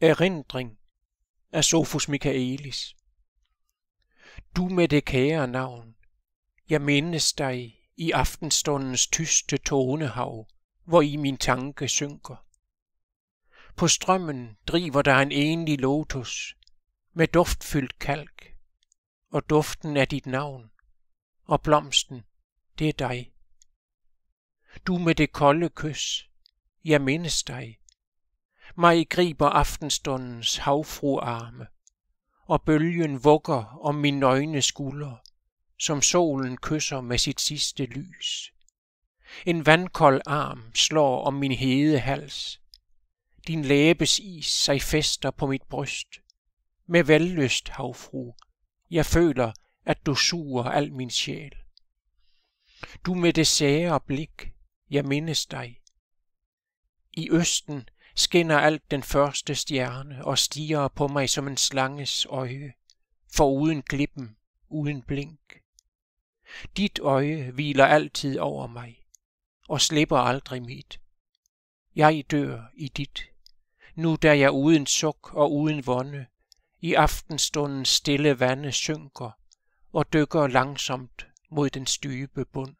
erindring af Sofus Michaelis. Du med det kære navn, jeg mindes dig i aftenstundens tyste tonehav, hvor i min tanke synker. På strømmen driver der en enlig lotus med duftfyldt kalk, og duften er dit navn, og blomsten, det er dig. Du med det kolde kys, jeg mindes dig mig griber aftenstundens havfruarme, og bølgen vugger om min nøgne skulder, som solen kysser med sit sidste lys. En vandkold arm slår om min hede hals. Din læbes is sig fester på mit bryst. Med vellyst, havfru, jeg føler, at du suger al min sjæl. Du med det sære blik, jeg mindes dig. I østen skinner alt den første stjerne og stiger på mig som en slanges øje, for uden klippen, uden blink. Dit øje hviler altid over mig, og slipper aldrig mit. Jeg dør i dit, nu da jeg uden suk og uden vonde, i aftenstunden stille vande synker og dykker langsomt mod den stybe bund.